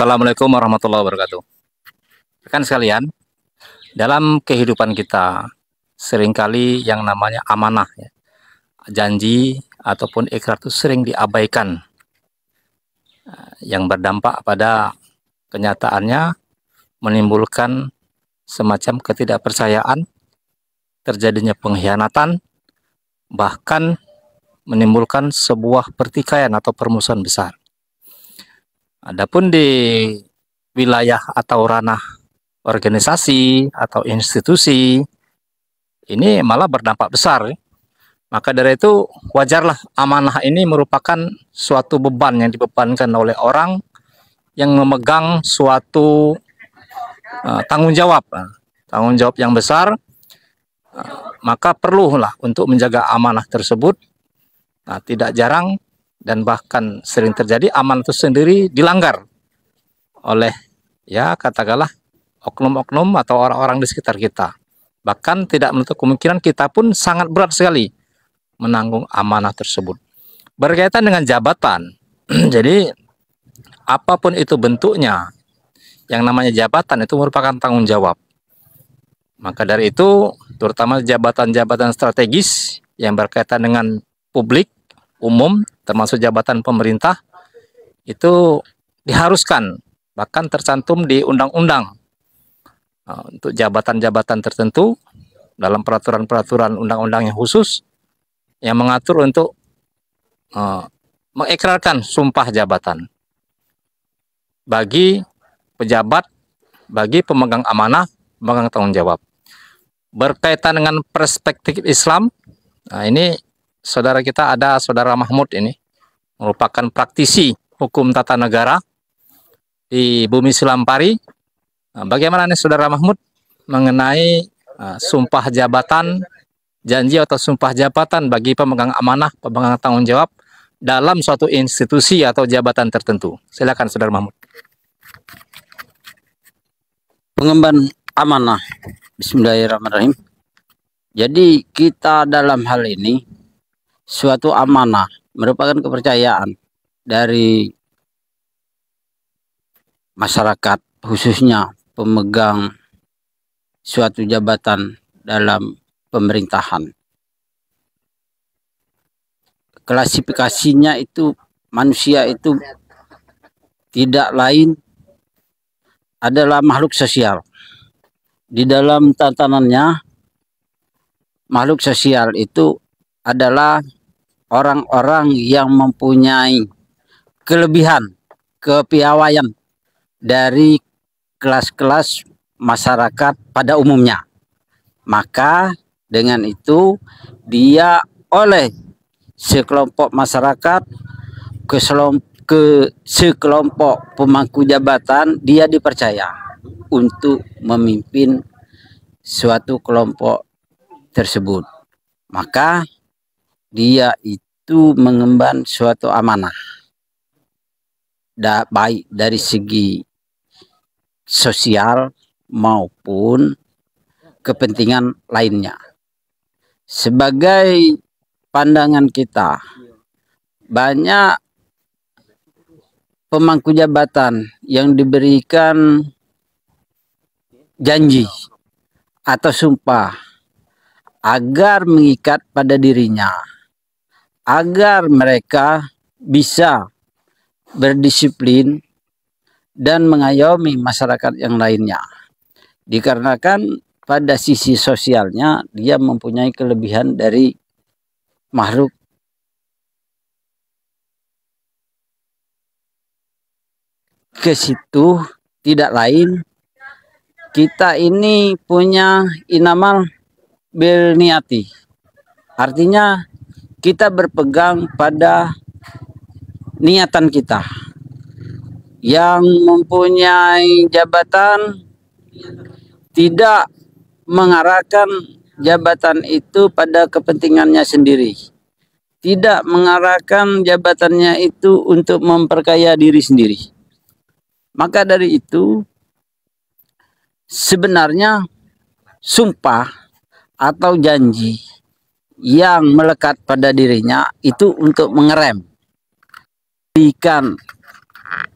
Assalamualaikum warahmatullahi wabarakatuh. Rekan sekalian, dalam kehidupan kita seringkali yang namanya amanah, ya, janji ataupun ikrar itu sering diabaikan, yang berdampak pada kenyataannya menimbulkan semacam ketidakpercayaan, terjadinya pengkhianatan, bahkan menimbulkan sebuah pertikaian atau permusuhan besar. Adapun di wilayah atau ranah organisasi atau institusi ini malah berdampak besar. Maka dari itu wajarlah amanah ini merupakan suatu beban yang dibebankan oleh orang yang memegang suatu uh, tanggung jawab, tanggung jawab yang besar. Uh, maka perlulah untuk menjaga amanah tersebut. Nah, tidak jarang dan bahkan sering terjadi aman itu sendiri dilanggar oleh ya katakanlah oknum-oknum atau orang-orang di sekitar kita. Bahkan tidak menutup kemungkinan kita pun sangat berat sekali menanggung amanah tersebut. Berkaitan dengan jabatan, jadi apapun itu bentuknya, yang namanya jabatan itu merupakan tanggung jawab. Maka dari itu, terutama jabatan-jabatan strategis yang berkaitan dengan publik, umum termasuk jabatan pemerintah itu diharuskan bahkan tercantum di undang-undang nah, untuk jabatan-jabatan tertentu dalam peraturan-peraturan undang-undang yang khusus yang mengatur untuk uh, eh, mengikrarkan sumpah jabatan bagi pejabat, bagi pemegang amanah, pemegang tanggung jawab. Berkaitan dengan perspektif Islam, nah ini saudara kita ada saudara Mahmud ini merupakan praktisi hukum tata negara di Bumi Silampari. Nah, bagaimana nih saudara Mahmud mengenai uh, sumpah jabatan, janji atau sumpah jabatan bagi pemegang amanah, pemegang tanggung jawab dalam suatu institusi atau jabatan tertentu? Silakan saudara Mahmud. Pengemban amanah. Bismillahirrahmanirrahim. Jadi kita dalam hal ini suatu amanah, merupakan kepercayaan dari masyarakat khususnya pemegang suatu jabatan dalam pemerintahan. Klasifikasinya itu manusia itu tidak lain adalah makhluk sosial. Di dalam tantanannya makhluk sosial itu adalah orang-orang yang mempunyai kelebihan kepiawaian dari kelas-kelas masyarakat pada umumnya. Maka dengan itu dia oleh sekelompok masyarakat ke, sekelompok pemangku jabatan dia dipercaya untuk memimpin suatu kelompok tersebut. Maka dia itu mengemban suatu amanah da, baik dari segi sosial maupun kepentingan lainnya. Sebagai pandangan kita, banyak pemangku jabatan yang diberikan janji atau sumpah agar mengikat pada dirinya agar mereka bisa berdisiplin dan mengayomi masyarakat yang lainnya. Dikarenakan pada sisi sosialnya dia mempunyai kelebihan dari makhluk ke situ tidak lain kita ini punya inamal berniati artinya kita berpegang pada niatan kita. Yang mempunyai jabatan tidak mengarahkan jabatan itu pada kepentingannya sendiri. Tidak mengarahkan jabatannya itu untuk memperkaya diri sendiri. Maka dari itu sebenarnya sumpah atau janji yang melekat pada dirinya itu untuk mengerem ikan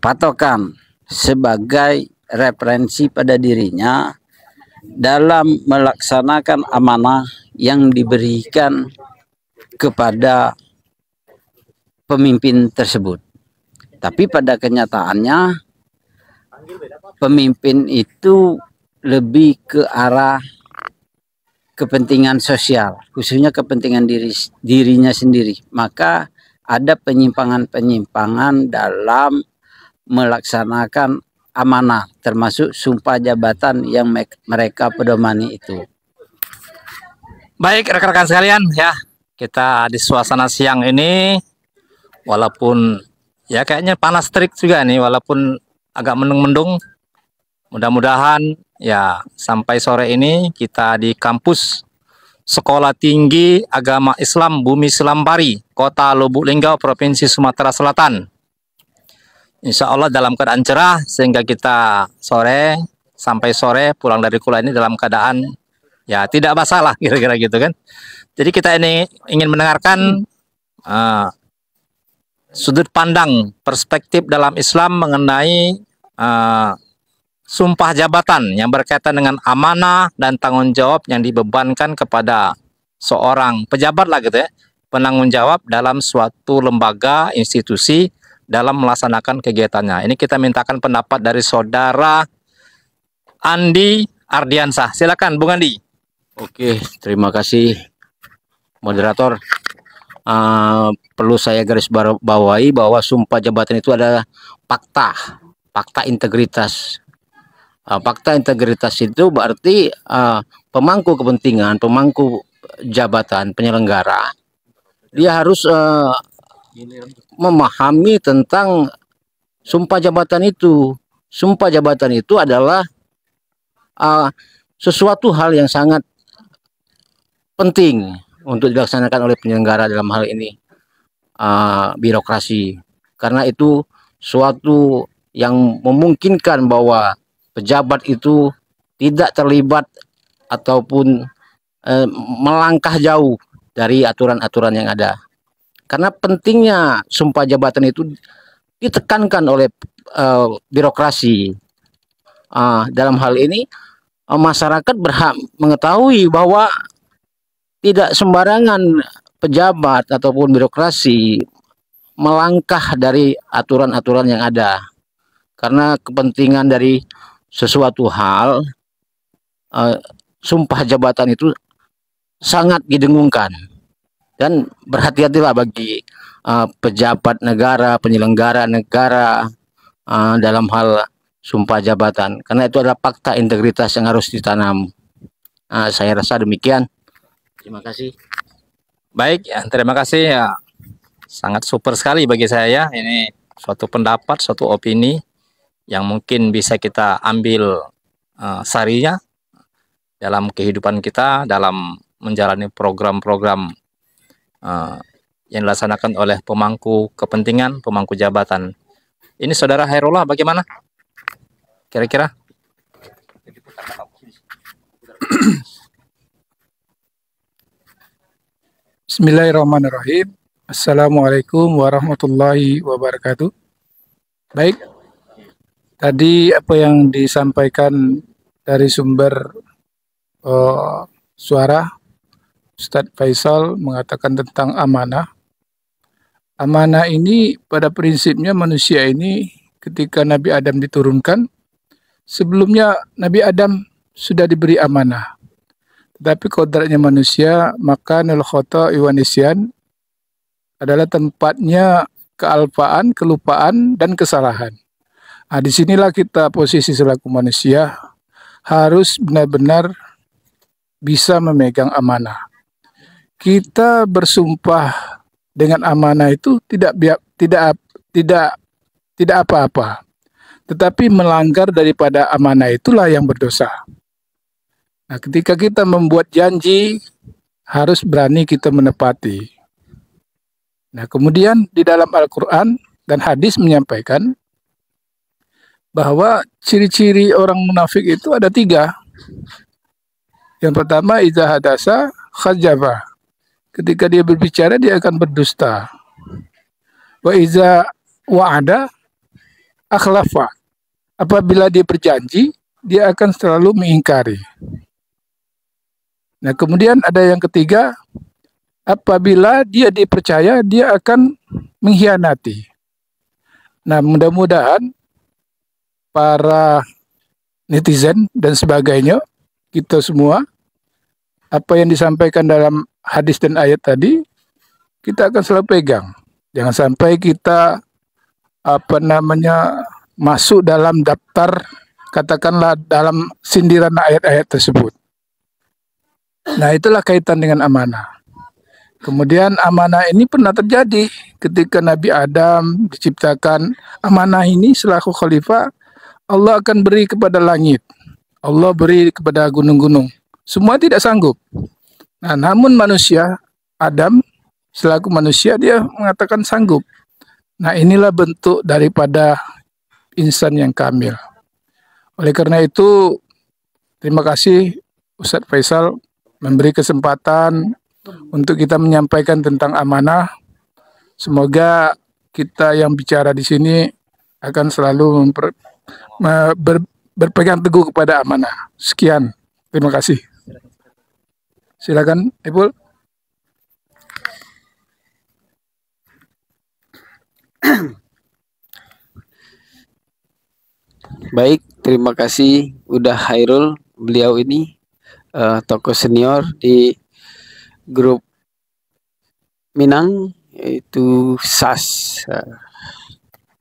patokan sebagai referensi pada dirinya dalam melaksanakan amanah yang diberikan kepada pemimpin tersebut. Tapi pada kenyataannya pemimpin itu lebih ke arah kepentingan sosial, khususnya kepentingan diri dirinya sendiri, maka ada penyimpangan-penyimpangan dalam melaksanakan amanah termasuk sumpah jabatan yang mereka pedomani itu. Baik rekan-rekan sekalian ya, kita di suasana siang ini walaupun ya kayaknya panas terik juga nih walaupun agak mendung-mendung mudah-mudahan Ya, sampai sore ini kita di kampus Sekolah Tinggi Agama Islam Bumi Selambari, Kota Lubuk Linggau, Provinsi Sumatera Selatan. Insya Allah dalam keadaan cerah sehingga kita sore sampai sore pulang dari kuliah ini dalam keadaan ya tidak masalah kira-kira gitu kan. Jadi kita ini ingin mendengarkan uh, sudut pandang perspektif dalam Islam mengenai uh, sumpah jabatan yang berkaitan dengan amanah dan tanggung jawab yang dibebankan kepada seorang pejabat lah gitu ya, penanggung jawab dalam suatu lembaga, institusi dalam melaksanakan kegiatannya. Ini kita mintakan pendapat dari saudara Andi Ardiansah. Silakan Bung Andi. Oke, terima kasih moderator. Uh, perlu saya garis bawahi bahwa sumpah jabatan itu adalah fakta, fakta integritas Uh, fakta integritas itu berarti uh, pemangku kepentingan, pemangku jabatan penyelenggara, dia harus uh, memahami tentang sumpah jabatan itu. Sumpah jabatan itu adalah uh, sesuatu hal yang sangat penting untuk dilaksanakan oleh penyelenggara dalam hal ini uh, birokrasi, karena itu suatu yang memungkinkan bahwa pejabat itu tidak terlibat ataupun eh, melangkah jauh dari aturan-aturan yang ada. Karena pentingnya sumpah jabatan itu ditekankan oleh eh, birokrasi. Ah, dalam hal ini eh, masyarakat berhak mengetahui bahwa tidak sembarangan pejabat ataupun birokrasi melangkah dari aturan-aturan yang ada. Karena kepentingan dari sesuatu hal uh, sumpah jabatan itu sangat didengungkan dan berhati-hatilah bagi uh, pejabat negara, penyelenggara negara uh, dalam hal sumpah jabatan karena itu adalah fakta integritas yang harus ditanam. Uh, saya rasa demikian. Terima kasih. Baik, ya, terima kasih ya. Sangat super sekali bagi saya ya. Ini suatu pendapat, suatu opini yang mungkin bisa kita ambil uh, sarinya dalam kehidupan kita dalam menjalani program-program uh, yang dilaksanakan oleh pemangku kepentingan, pemangku jabatan. Ini saudara Hairullah bagaimana? Kira-kira? Bismillahirrahmanirrahim. Assalamualaikum warahmatullahi wabarakatuh. Baik, Tadi apa yang disampaikan dari sumber uh, suara Ustadz Faisal mengatakan tentang amanah. Amanah ini pada prinsipnya manusia ini ketika Nabi Adam diturunkan, sebelumnya Nabi Adam sudah diberi amanah. Tetapi kodratnya manusia, maka nul khoto iwanisian adalah tempatnya kealpaan, kelupaan, dan kesalahan. Nah, disinilah kita posisi selaku manusia harus benar-benar bisa memegang amanah. Kita bersumpah dengan amanah itu tidak tidak tidak tidak apa-apa. Tetapi melanggar daripada amanah itulah yang berdosa. Nah, ketika kita membuat janji harus berani kita menepati. Nah, kemudian di dalam Al-Qur'an dan hadis menyampaikan bahwa ciri-ciri orang munafik itu ada tiga. Yang pertama, izah hadasa khajaba. Ketika dia berbicara, dia akan berdusta. Wa izah wa'ada akhlafa. Apabila dia berjanji, dia akan selalu mengingkari. Nah, kemudian ada yang ketiga, apabila dia dipercaya, dia akan mengkhianati. Nah, mudah-mudahan para netizen dan sebagainya kita semua apa yang disampaikan dalam hadis dan ayat tadi kita akan selalu pegang jangan sampai kita apa namanya masuk dalam daftar katakanlah dalam sindiran ayat-ayat tersebut nah itulah kaitan dengan amanah kemudian amanah ini pernah terjadi ketika Nabi Adam diciptakan amanah ini selaku khalifah Allah akan beri kepada langit. Allah beri kepada gunung-gunung. Semua tidak sanggup. Nah, namun manusia, Adam selaku manusia dia mengatakan sanggup. Nah, inilah bentuk daripada insan yang kamil. Oleh karena itu, terima kasih Ustadz Faisal memberi kesempatan untuk kita menyampaikan tentang amanah. Semoga kita yang bicara di sini akan selalu memper ber, berpegang teguh kepada amanah. Sekian, terima kasih. Silakan, Ibu Baik, terima kasih udah Hairul. Beliau ini uh, tokoh senior di grup Minang yaitu SAS. Uh,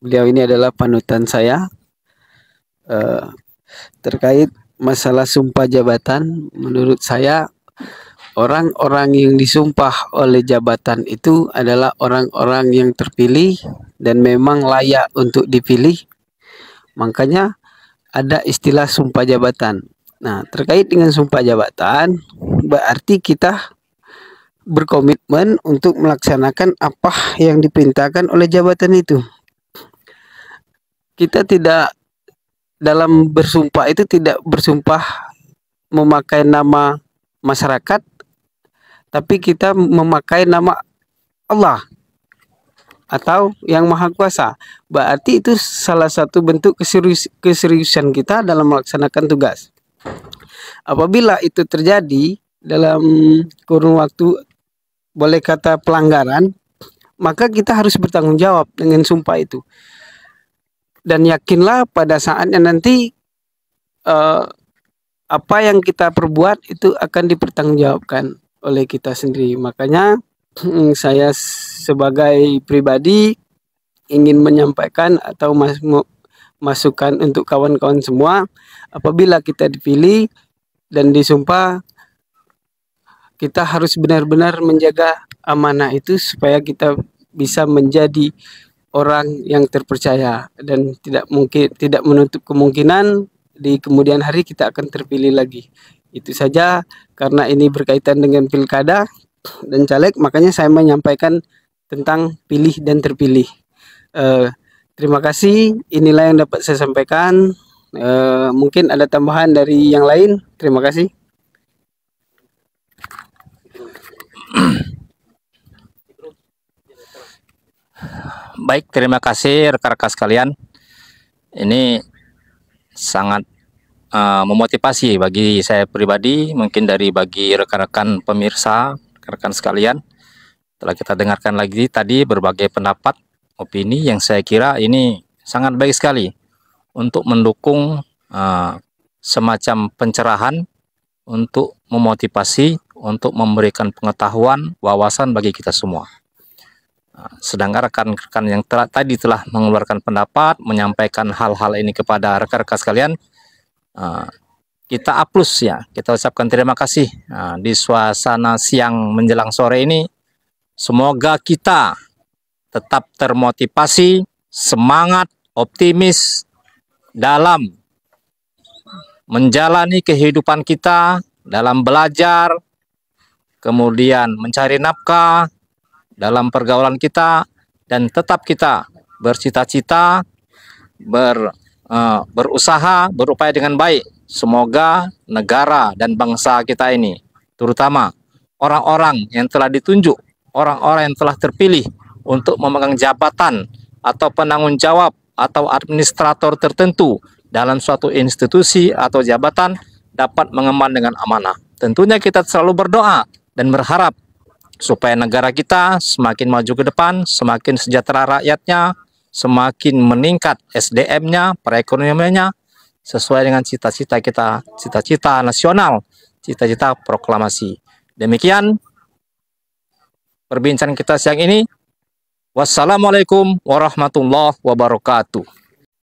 beliau ini adalah panutan saya Eh, terkait masalah sumpah jabatan menurut saya orang-orang yang disumpah oleh jabatan itu adalah orang-orang yang terpilih dan memang layak untuk dipilih. Makanya ada istilah sumpah jabatan. Nah, terkait dengan sumpah jabatan berarti kita berkomitmen untuk melaksanakan apa yang diperintahkan oleh jabatan itu. Kita tidak dalam bersumpah itu tidak bersumpah memakai nama masyarakat tapi kita memakai nama Allah atau yang maha kuasa berarti itu salah satu bentuk keseriusan kita dalam melaksanakan tugas apabila itu terjadi dalam kurun waktu boleh kata pelanggaran maka kita harus bertanggung jawab dengan sumpah itu dan yakinlah pada saatnya nanti uh, apa yang kita perbuat itu akan dipertanggungjawabkan oleh kita sendiri. Makanya hmm, saya sebagai pribadi ingin menyampaikan atau mas masukan untuk kawan-kawan semua apabila kita dipilih dan disumpah kita harus benar-benar menjaga amanah itu supaya kita bisa menjadi orang yang terpercaya dan tidak mungkin tidak menutup kemungkinan di kemudian hari kita akan terpilih lagi. Itu saja karena ini berkaitan dengan pilkada dan caleg makanya saya menyampaikan tentang pilih dan terpilih. Uh, terima kasih inilah yang dapat saya sampaikan. Uh, mungkin ada tambahan dari yang lain. Terima kasih. Baik, terima kasih rekan-rekan sekalian. Ini sangat uh, memotivasi bagi saya pribadi, mungkin dari bagi rekan-rekan pemirsa, rekan-rekan sekalian. Telah kita dengarkan lagi tadi berbagai pendapat, opini yang saya kira ini sangat baik sekali untuk mendukung uh, semacam pencerahan untuk memotivasi, untuk memberikan pengetahuan, wawasan bagi kita semua. Ah, sedangkan rekan-rekan yang telah, tadi telah mengeluarkan pendapat, menyampaikan hal-hal ini kepada rekan-rekan sekalian, ah, kita aplus ya, kita ucapkan terima kasih ah, di suasana siang menjelang sore ini. Semoga kita tetap termotivasi, semangat, optimis dalam menjalani kehidupan kita, dalam belajar, kemudian mencari nafkah, dalam pergaulan kita dan tetap kita bercita-cita ber uh, berusaha berupaya dengan baik semoga negara dan bangsa kita ini terutama orang-orang yang telah ditunjuk orang-orang yang telah terpilih untuk memegang jabatan atau penanggung jawab atau administrator tertentu dalam suatu institusi atau jabatan dapat mengemban dengan amanah. Tentunya kita selalu berdoa dan berharap supaya negara kita semakin maju ke depan, semakin sejahtera rakyatnya, semakin meningkat SDM-nya, perekonomiannya sesuai dengan cita-cita kita, cita-cita nasional, cita-cita proklamasi. Demikian perbincangan kita siang ini. Wassalamualaikum warahmatullahi wabarakatuh.